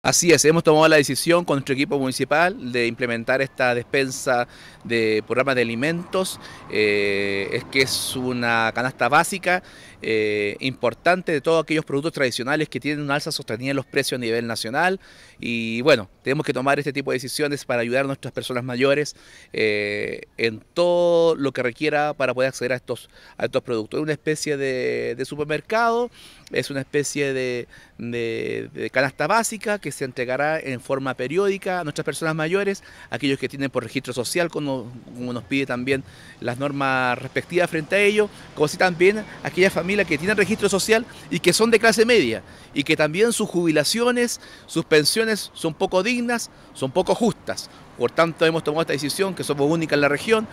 Así es, hemos tomado la decisión con nuestro equipo municipal de implementar esta despensa de programas de alimentos. Eh, es que es una canasta básica eh, importante de todos aquellos productos tradicionales que tienen una alza sostenida en los precios a nivel nacional. Y bueno, tenemos que tomar este tipo de decisiones para ayudar a nuestras personas mayores eh, en todo lo que requiera para poder acceder a estos, productos. Es una especie de, supermercado, es una especie de, de canasta básica. Que que se entregará en forma periódica a nuestras personas mayores, aquellos que tienen por registro social, como, nos pide también las normas respectivas frente a ello, como así también aquellas familias que tienen registro social y que son de clase media y que también sus jubilaciones, sus pensiones son poco dignas, son poco justas. Por tanto, hemos tomado esta decisión, que somos única en la región,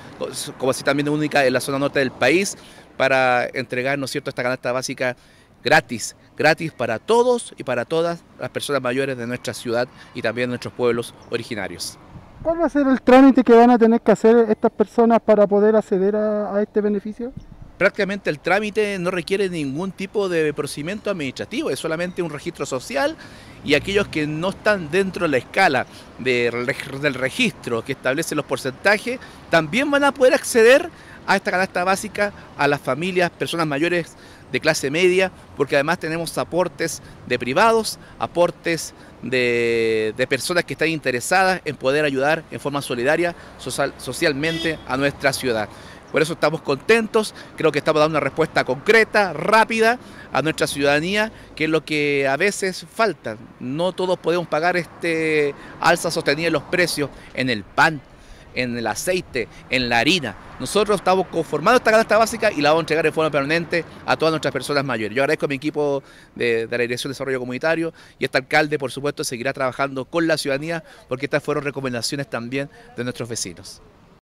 como así también única en la zona norte del país, para entregarnos cierto, esta canasta básica gratis, gratis para todos y para todas las personas mayores de nuestra ciudad y también nuestros pueblos originarios. ¿Cuál va a ser el trámite que van a tener que hacer estas personas para poder acceder a, a este beneficio? prácticamente el trámite no requiere ningún tipo de procedimiento administrativo, es solamente un registro social y aquellos que no están dentro de la escala del registro que establece los porcentajes, también van a poder acceder a esta canasta básica a las familias, personas mayores de clase media, porque además tenemos aportes de privados, aportes de, personas que están interesadas en poder ayudar en forma solidaria socialmente a nuestra ciudad. Por eso estamos contentos, creo que estamos dando una respuesta concreta, rápida a nuestra ciudadanía, que es lo que a veces falta. No todos podemos pagar este alza sostenida en los precios en el pan, en el aceite, en la harina. Nosotros estamos conformando esta canasta básica y la vamos a entregar de forma permanente a todas nuestras personas mayores. Yo agradezco a mi equipo de, la Dirección de Desarrollo Comunitario y este alcalde, por supuesto, seguirá trabajando con la ciudadanía porque estas fueron recomendaciones también de nuestros vecinos.